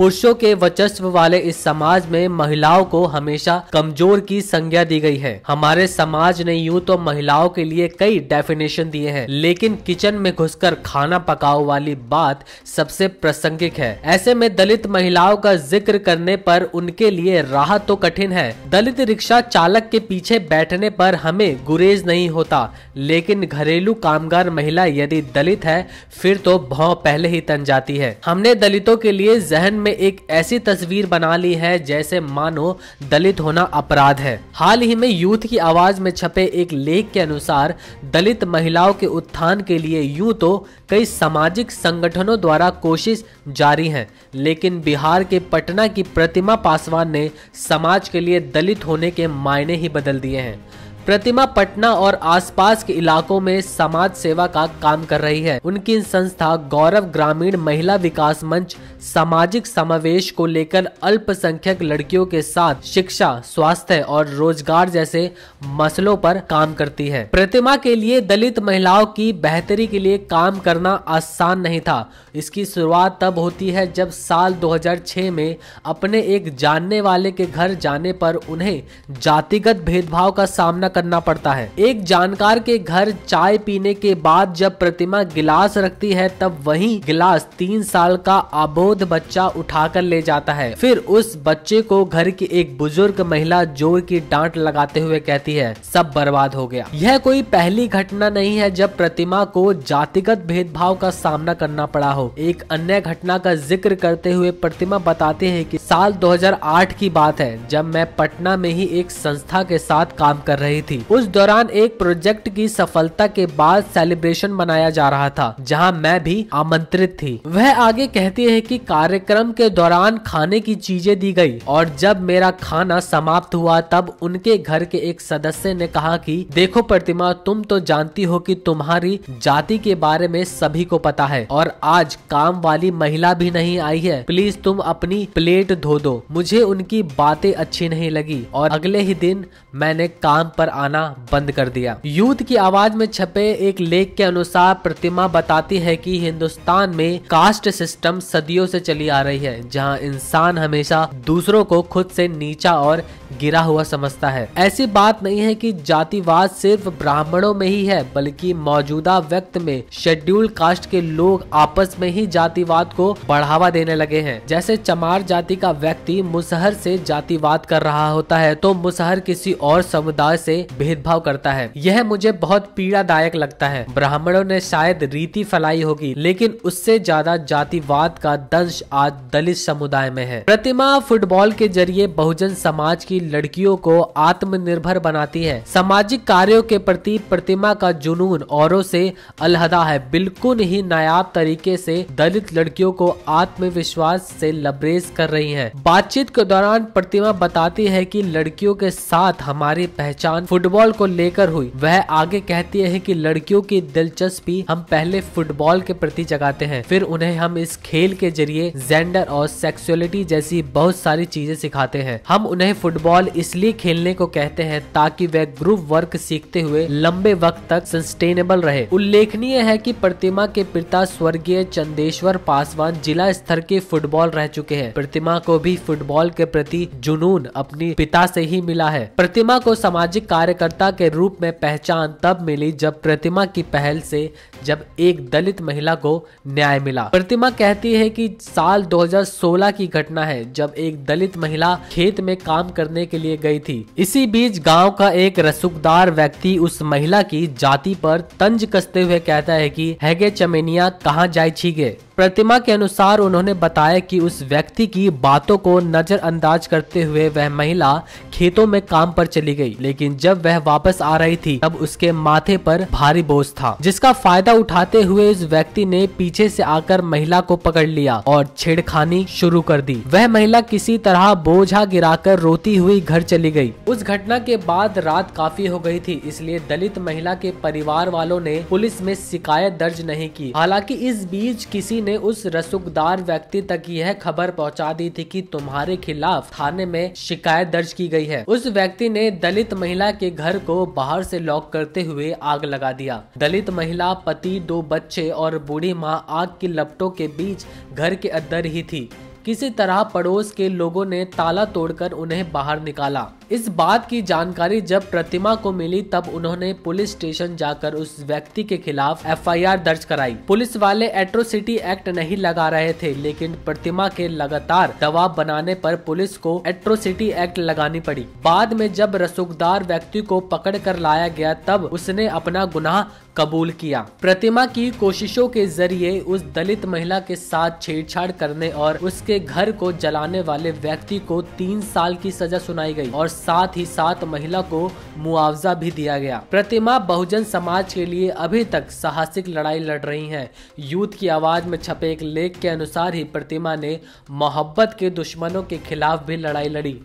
पुरुषों के वचस्व वाले इस समाज में महिलाओं को हमेशा कमजोर की संज्ञा दी गई है हमारे समाज ने यूं तो महिलाओं के लिए कई डेफिनेशन दिए हैं लेकिन किचन में घुसकर खाना पकाओ वाली बात सबसे प्रासंगिक है ऐसे में दलित महिलाओं का जिक्र करने पर उनके लिए राहत तो कठिन है दलित रिक्शा चालक के पीछे बैठने पर हमें गुरेज नहीं होता लेकिन घरेलू कामगार महिला यदि दलित है फिर तो भाव पहले ही तन जाती है हमने दलितों के लिए जहन में ने एक ऐसी तस्वीर बना ली है जैसे मानो दलित होना अपराध है हाल ही में यूथ की आवाज में छपे एक लेख के अनुसार दलित महिलाओं के उत्थान के लिए यूं तो कई सामाजिक संगठनों द्वारा कोशिश जारी है लेकिन बिहार के पटना की प्रतिमा पासवान ने समाज के लिए दलित होने के मायने ही बदल दिए हैं प्रतिमा पटना और आसपास के इलाकों में समाज सेवा का काम कर रही है उनकी संस्था गौरव ग्रामीण महिला विकास मंच सामाजिक समावेश को लेकर अल्पसंख्यक लड़कियों के साथ शिक्षा स्वास्थ्य और रोजगार जैसे मसलों पर काम करती है प्रतिमा के लिए दलित महिलाओं की बेहतरी के लिए काम करना आसान नहीं था इसकी शुरुआत तब होती है जब साल 2006 में अपने एक जानने वाले के घर जाने पर उन्हें जातिगत भेदभाव का सामना करना पड़ता है एक जानकार के घर चाय पीने के बाद जब प्रतिमा गिलास रखती है तब वही गिलास तीन साल का अबोध बच्चा उठाकर ले जाता है फिर उस बच्चे को घर की एक बुजुर्ग महिला जोर की डांट लगाते हुए कहती है सब बर्बाद हो गया यह कोई पहली घटना नहीं है जब प्रतिमा को जातिगत भेदभाव का सामना करना पड़ा हो एक अन्य घटना का जिक्र करते हुए प्रतिमा बताते है कि साल 2008 की बात है जब मैं पटना में ही एक संस्था के साथ काम कर रही रही थी उस दौरान एक प्रोजेक्ट की सफलता के बाद सेलिब्रेशन मनाया जा रहा था जहां मैं भी आमंत्रित थी वह आगे कहती है कि कार्यक्रम के दौरान खाने की चीजें दी गई और जब मेरा खाना समाप्त हुआ तब उनके घर के एक सदस्य ने कहा कि देखो प्रतिमा तुम तो जानती हो कि तुम्हारी जाति के बारे में सभी को पता है और आज काम वाली महिला भी नहीं आई है प्लीज तुम अपनी प्लेट धो दो मुझे उनकी बातें अच्छी नहीं लगी और अगले ही दिन मैंने काम पर आना बंद कर दिया यूथ की आवाज में छपे एक लेख के अनुसार प्रतिमा बताती है कि हिंदुस्तान में कास्ट सिस्टम सदियों से चली आ रही है जहां इंसान हमेशा दूसरों को खुद से नीचा और गिरा हुआ समझता है ऐसी बात नहीं है कि जातिवाद सिर्फ ब्राह्मणों में ही है बल्कि मौजूदा व्यक्त में शेड्यूल कास्ट के लोग आपस में ही जातिवाद को बढ़ावा देने लगे हैं जैसे चमार जाति का व्यक्ति मुसहर से जातिवाद कर रहा होता है तो मुसहर किसी और समुदाय से भेदभाव करता है यह मुझे बहुत पीड़ादायक लगता है ब्राह्मणों ने शायद रीति फैलाई होगी लेकिन उससे ज्यादा जातिवाद का दंश आज दलित समुदाय में है प्रतिमा फुटबॉल के जरिए बहुजन समाज की लड़कियों को आत्मनिर्भर बनाती है सामाजिक कार्यों के प्रति प्रतिमा का जुनून औरों से अलहदा है बिल्कुल ही नायाब तरीके से दलित लड़कियों को आत्मविश्वास से लबरेज कर रही है बातचीत के दौरान प्रतिमा बताती है कि लड़कियों के साथ हमारी पहचान फुटबॉल को लेकर हुई वह आगे कहती है कि लड़कियों की दिलचस्पी हम पहले फुटबॉल के प्रति जगाते हैं फिर उन्हें हम इस खेल के जरिए जेंडर और सेक्सुअलिटी जैसी बहुत सारी चीजें सिखाते हैं हम उन्हें फुटबॉल इसलिए खेलने को कहते हैं ताकि वह ग्रुप वर्क सीखते हुए लंबे वक्त तक सस्टेनेबल रहे उल्लेखनीय है की प्रतिमा के पिता स्वर्गीय चंदेश्वर पासवान जिला स्तर के फुटबॉल रह चुके हैं प्रतिमा को भी फुटबॉल के प्रति जुनून अपने पिता से ही मिला है प्रतिमा को सामाजिक कार्यकर्ता के रूप में पहचान तब मिली जब प्रतिमा की पहल से जब एक दलित महिला को न्याय मिला प्रतिमा कहती है कि साल 2016 की घटना है जब एक दलित महिला खेत में काम करने के लिए गई थी इसी बीच गांव का एक रसूखदार व्यक्ति उस महिला की जाति पर तंज कसते हुए कहता है कि हैगे चमेनिया कहाँ जाए छीगे प्रतिमा के अनुसार उन्होंने बताया कि उस व्यक्ति की बातों को नजरअंदाज करते हुए वह महिला खेतों में काम पर चली गई लेकिन जब जब वह वापस आ रही थी तब उसके माथे पर भारी बोझ था जिसका फायदा उठाते हुए उस व्यक्ति ने पीछे से आकर महिला को पकड़ लिया और छेड़खानी शुरू कर दी वह महिला किसी तरह बोझा गिराकर रोती हुई घर चली गई उस घटना के बाद रात काफी हो गई थी इसलिए दलित महिला के परिवार वालों ने पुलिस में शिकायत दर्ज नहीं की हालांकि इस बीच किसी ने उस रसुकदार व्यक्ति तक यह खबर पहुंचा दी थी कि तुम्हारे खिलाफ थाने में शिकायत दर्ज की गई है उस व्यक्ति ने दलित महिला महिला के घर को बाहर से लॉक करते हुए आग लगा दिया दलित महिला पति दो बच्चे और बूढ़ी माँ आग की लपटों के बीच घर के अंदर ही थी किसी तरह पड़ोस के लोगों ने ताला तोड़कर उन्हें बाहर निकाला इस बात की जानकारी जब प्रतिमा को मिली तब उन्होंने पुलिस स्टेशन जाकर उस व्यक्ति के खिलाफ एफआईआर दर्ज कराई पुलिस वाले एट्रोसिटी एक्ट नहीं लगा रहे थे लेकिन प्रतिमा के लगातार दबाव बनाने पर पुलिस को एट्रोसिटी एक्ट लगानी पड़ी बाद में जब रसूखदार व्यक्ति को पकड़ कर लाया गया तब उसने अपना गुनाह कबूल किया प्रतिमा की कोशिशों के जरिए उस दलित महिला के साथ छेड़छाड़ करने और उसके उसके घर को जलाने वाले व्यक्ति को तीन साल की सजा सुनाई गई और साथ ही साथ महिला को मुआवजा भी दिया गया प्रतिमा बहुजन समाज के लिए अभी तक साहसिक लड़ाई लड़ रही है यूथ की आवाज में छपे एक लेख के अनुसार ही प्रतिमा ने मोहब्बत के दुश्मनों के खिलाफ भी लड़ाई लड़ी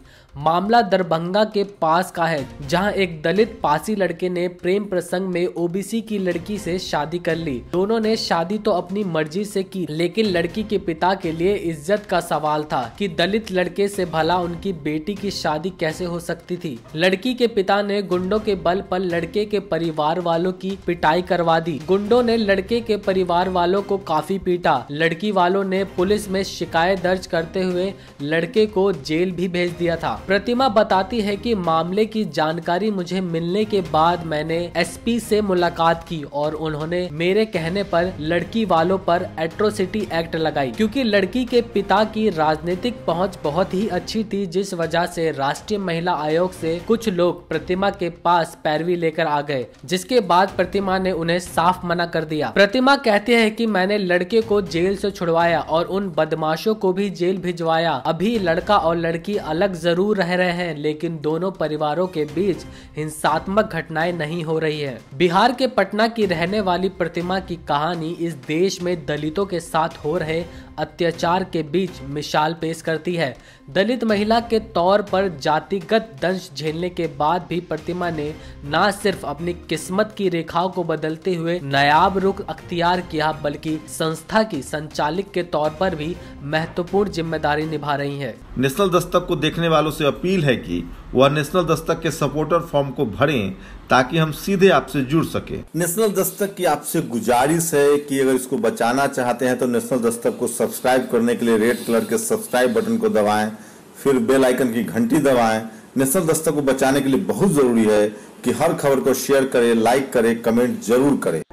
मामला दरभंगा के पास का है जहां एक दलित पासी लड़के ने प्रेम प्रसंग में ओबीसी की लड़की से शादी कर ली दोनों ने शादी तो अपनी मर्जी से की लेकिन लड़की के पिता के लिए इज्जत का सवाल था कि दलित लड़के से भला उनकी बेटी की शादी कैसे हो सकती थी लड़की के पिता ने गुंडों के बल पर लड़के के परिवार वालों की पिटाई करवा दी गुंडों ने लड़के के परिवार वालों को काफी पीटा लड़की वालों ने पुलिस में शिकायत दर्ज करते हुए लड़के को जेल भी भेज दिया था प्रतिमा बताती है कि मामले की जानकारी मुझे मिलने के बाद मैंने एसपी से मुलाकात की और उन्होंने मेरे कहने पर लड़की वालों पर एट्रोसिटी एक्ट लगाई क्योंकि लड़की के पिता की राजनीतिक पहुंच बहुत ही अच्छी थी जिस वजह से राष्ट्रीय महिला आयोग से कुछ लोग प्रतिमा के पास पैरवी लेकर आ गए जिसके बाद प्रतिमा ने उन्हें साफ मना कर दिया प्रतिमा कहते हैं की मैंने लड़के को जेल से छुड़वाया और उन बदमाशों को भी जेल भिजवाया अभी लड़का और लड़की अलग जरूर दूर रह रहे हैं लेकिन दोनों परिवारों के बीच हिंसात्मक घटनाएं नहीं हो रही है बिहार के पटना की रहने वाली प्रतिमा की कहानी इस देश में दलितों के साथ हो रहे अत्याचार के बीच मिसाल पेश करती है दलित महिला के तौर पर जातिगत दंश झेलने के बाद भी प्रतिमा ने न सिर्फ अपनी किस्मत की रेखाओं को बदलते हुए नयाब रुख अख्तियार किया बल्कि संस्था की संचालक के तौर पर भी महत्वपूर्ण जिम्मेदारी निभा रही है नेशनल दस्तक को देखने वालों से अपील है की व नेशनल दस्तक के सपोर्टर फॉर्म को भरें ताकि हम सीधे आपसे जुड़ सकें नेशनल दस्तक की आपसे गुजारिश है कि अगर इसको बचाना चाहते हैं तो नेशनल दस्तक को सब्सक्राइब करने के लिए रेड कलर के सब्सक्राइब बटन को दबाएं फिर बेल आइकन की घंटी दबाएं नेशनल दस्तक को बचाने के लिए बहुत ज़रूरी है कि हर खबर को शेयर करें लाइक करें कमेंट जरूर करें